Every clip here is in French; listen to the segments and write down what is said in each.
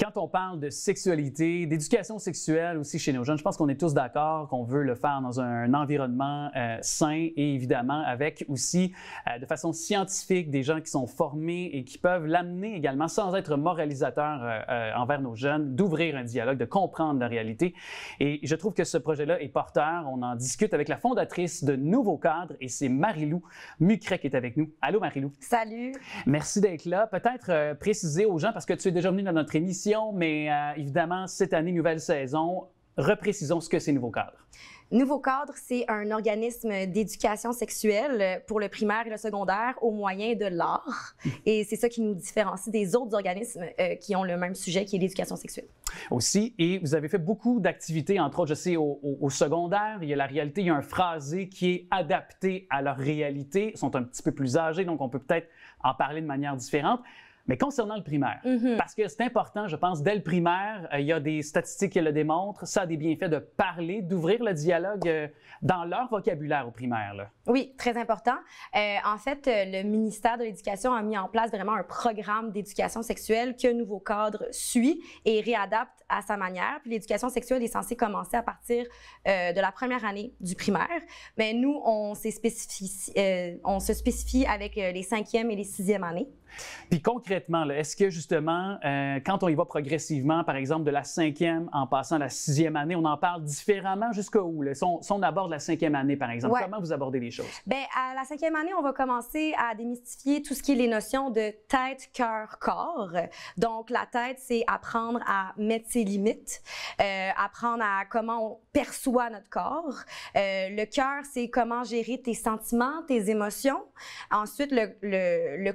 Quand on parle de sexualité, d'éducation sexuelle aussi chez nos jeunes, je pense qu'on est tous d'accord qu'on veut le faire dans un environnement euh, sain et évidemment avec aussi euh, de façon scientifique des gens qui sont formés et qui peuvent l'amener également sans être moralisateurs euh, envers nos jeunes, d'ouvrir un dialogue, de comprendre la réalité. Et je trouve que ce projet-là est porteur. On en discute avec la fondatrice de Nouveau Cadre et c'est Marilou Mucret qui est avec nous. Allô Marilou. Salut. Merci d'être là. Peut-être préciser aux gens parce que tu es déjà venue dans notre émission mais euh, évidemment, cette année, nouvelle saison, reprécisons ce que c'est Nouveau Cadre. Nouveau Cadre, c'est un organisme d'éducation sexuelle pour le primaire et le secondaire au moyen de l'art. Hmm. Et c'est ça qui nous différencie des autres organismes euh, qui ont le même sujet, qui est l'éducation sexuelle. Aussi, et vous avez fait beaucoup d'activités, entre autres, je sais, au, au, secondaire, il y a la réalité, il y a un phrasé qui est adapté à leur réalité. Ils sont un petit peu plus âgés, donc on peut peut-être en parler de manière différente mais concernant le primaire, mhm. parce que c'est important, je pense, dès le primaire, euh, il y a des statistiques qui le démontrent, ça a des bienfaits de parler, d'ouvrir le dialogue euh, dans leur vocabulaire au primaire. Là. Oui, très important. Euh, en fait, euh, le ministère de l'Éducation a mis en place vraiment un programme d'éducation sexuelle que Nouveau Cadre suit et réadapte à sa manière. Puis l'éducation sexuelle est censée commencer à partir euh, de la première année du primaire. Mais nous, on, on se spécifie avec les cinquième et les sixième années. Puis concrètement, est-ce que justement, quand on y va progressivement, par exemple de la cinquième en passant à la sixième année, on en parle différemment jusqu'à où? Si, on, aborde la cinquième année, par exemple, comment vous abordez les choses? Bien, à la cinquième année, on va commencer à démystifier tout ce qui est les notions de tête, cœur, corps. Donc, la tête, c'est apprendre à mettre ses limites, euh, apprendre à comment on perçoit notre corps. Euh, le cœur, c'est comment gérer tes sentiments, tes émotions. Ensuite, le, le,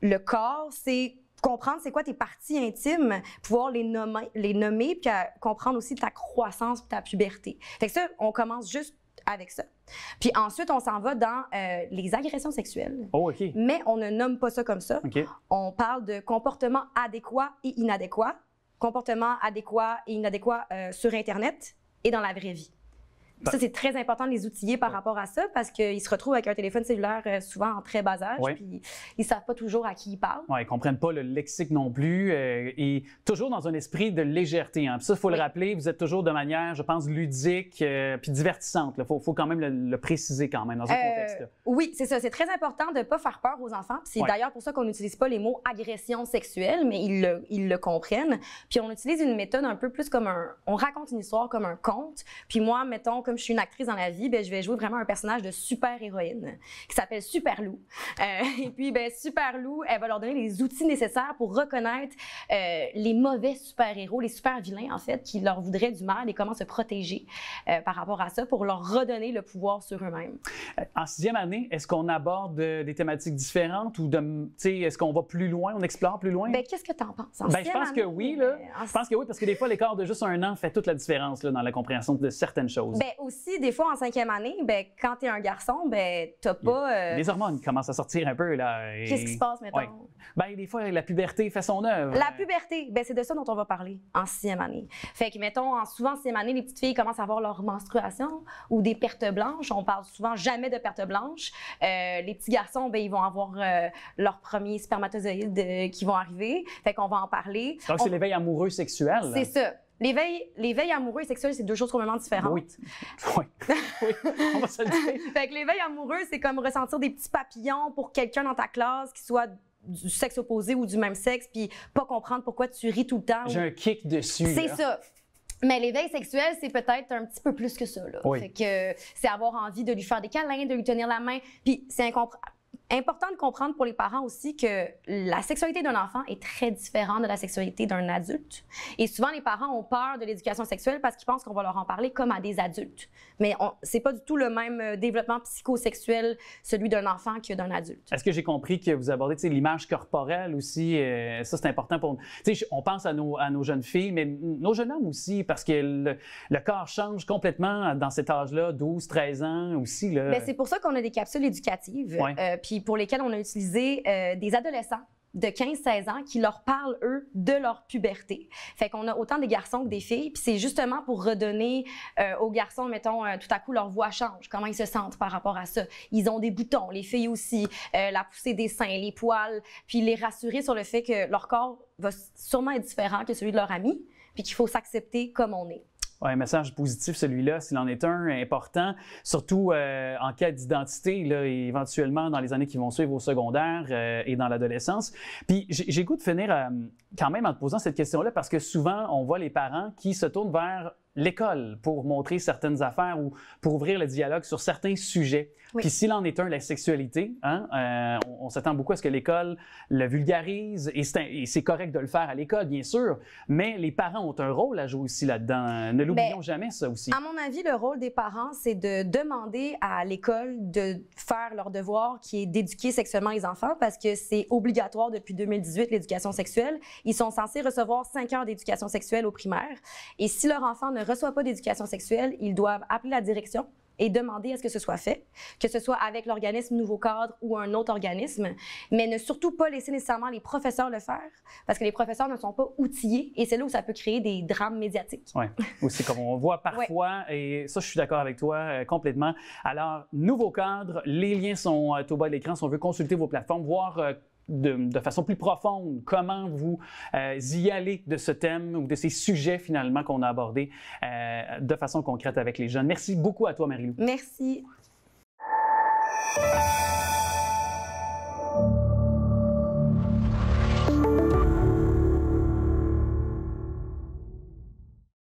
le, corps, c'est comprendre c'est quoi tes parties intimes, pouvoir les nommer, les nommer puis comprendre aussi ta croissance, ta puberté. Fait que ça, on commence juste avec ça. Puis ensuite, on s'en va dans euh, les agressions sexuelles. Oh, Mais on ne nomme pas ça comme ça. On parle de comportement adéquat et inadéquat, comportement adéquat et inadéquat euh, sur Internet et dans la vraie vie. Ça, ben- c'est très important de les outiller par rapport à ça parce qu'ils se retrouvent avec un téléphone cellulaire euh, souvent en très bas âge, puis ils ne savent pas toujours à qui ils parlent. Oui, ils ne comprennent pas le lexique non plus euh, et toujours dans un esprit de légèreté. Hein. ça, il faut le rappeler, vous êtes toujours de manière, je pense, ludique euh, puis divertissante. Il faut, faut, quand même le, préciser quand même dans un contexte. Oui, c'est ça. C'est très important de ne pas faire peur aux enfants. C'est d'ailleurs pour ça qu'on n'utilise pas les mots agression sexuelle, mais ils le, ils le comprennent. Puis on utilise une méthode un peu plus comme un... On raconte une histoire comme un conte. Puis moi, mettons que comme je suis une actrice dans la vie, ben je vais jouer vraiment un personnage de super-héroïne qui s'appelle Super Lou. Euh, et puis, ben Super Lou, elle va leur donner les outils nécessaires pour reconnaître euh, les mauvais super-héros, les super-vilains, en fait, qui leur voudraient du mal et comment se protéger euh, par rapport à ça pour leur redonner le pouvoir sur eux-mêmes. En sixième année, est-ce qu'on aborde des thématiques différentes ou est-ce qu'on va plus loin, on explore plus loin? Ben, qu'est-ce que tu en penses? En ben, je pense que oui. Ben, là, Je pense que oui, parce que des fois, l'écart de juste un an fait toute la différence dans la compréhension de certaines choses aussi, des fois, en cinquième année, ben, quand tu es un garçon, ben, n'as pas. Euh, les hormones commencent à sortir un peu. là. Qu'est-ce qui se passe, maintenant Ben, des fois, la puberté fait son œuvre. La puberté, ben, c'est de ça dont on va parler en sixième année. Fait que, mettons, en souvent, sixième année, les petites filles commencent à avoir leur menstruation ou des pertes blanches. On parle souvent jamais de pertes blanches. Euh, les petits garçons, ben, ils vont avoir euh, leur leurs premiers spermatozoïdes qui vont arriver. Fait qu'on va en parler. Donc, ah, c'est l'éveil amoureux sexuel. C'est ça l'éveil, l'éveil amoureux et sexuel, c'est deux choses complètement différentes. Oui. Oui. On va se le dire. fait que l'éveil amoureux, c'est comme ressentir des petits papillons pour quelqu'un dans ta classe qui soit du sexe opposé ou du même sexe, puis pas comprendre pourquoi tu ris tout le temps. J'ai un kick dessus. C'est ça. Mais l'éveil sexuel, c'est peut-être un petit peu plus que ça. Là. Fait que c'est avoir envie de lui faire des câlins, de lui tenir la main, puis c'est incompréhensible Important de comprendre pour les parents aussi que la sexualité d'un enfant est très différente de la sexualité d'un adulte. Et souvent, les parents ont peur de l'éducation sexuelle parce qu'ils pensent qu'on va leur en parler comme à des adultes. Mais ce n'est pas du tout le même euh, développement psychosexuel, celui d'un enfant que d'un adulte. Est-ce que j'ai compris que vous abordez l'image corporelle aussi? Euh, ça, c'est important pour nous. On pense à nos, à nos jeunes filles, mais nos jeunes hommes aussi, parce que le, corps change complètement dans cet âge-là, 12, 13 ans aussi. Là. Ben, c'est pour ça qu'on a des capsules éducatives. Euh, puis pour lesquels on a utilisé euh, des adolescents de 15-16 ans qui leur parlent, eux, de leur puberté. Fait qu'on a autant des garçons que des filles, puis c'est justement pour redonner euh, aux garçons, mettons, euh, tout à coup, leur voix change, comment ils se sentent par rapport à ça. Ils ont des boutons, les filles aussi, la poussée des seins, les poils, puis les rassurer sur le fait que leur corps va sûrement être différent que celui de leur ami, puis qu'il faut s'accepter comme on est un message positif, celui-là, s'il en est un, important, surtout euh, en cas d'identité, là, éventuellement dans les années qui vont suivre au secondaire euh, et dans l'adolescence. Puis j'ai goût de finir euh, quand même en te posant cette question-là, parce que souvent, on voit les parents qui se tournent vers l'école pour montrer certaines affaires ou pour ouvrir le dialogue sur certains sujets. Puis s'il en est un, la sexualité, hein, euh, on, s'attend beaucoup à ce que l'école le vulgarise et c'est correct de le faire à l'école, bien sûr, mais les parents ont un rôle à jouer aussi là-dedans. Ne ben, l'oublions jamais ça aussi. À mon avis, le rôle des parents, c'est de demander à l'école de faire leur devoir qui est d'éduquer sexuellement les enfants parce que c'est obligatoire depuis 2018 l'éducation sexuelle. Ils sont censés recevoir cinq heures d'éducation sexuelle au primaire et si leur enfant ne pas d'éducation sexuelle, ils doivent appeler la direction et demander à ce que ce soit fait, que ce soit avec l'organisme Nouveau Cadre ou un autre organisme, mais ne surtout pas laisser nécessairement les professeurs le faire, parce que les professeurs ne sont pas outillés, et c'est là où ça peut créer des drames médiatiques. Oui, aussi comme on voit parfois, et ça je suis d'accord avec toi euh, complètement. Alors, Nouveau Cadre, les liens sont euh, tout au bas de l'écran si on veut consulter vos plateformes, voir... Euh, de, façon plus profonde comment vous euh, y allez de ce thème ou de ces sujets finalement qu'on a abordés euh, de façon concrète avec les jeunes. Merci beaucoup à toi, Marie-Lou. Merci.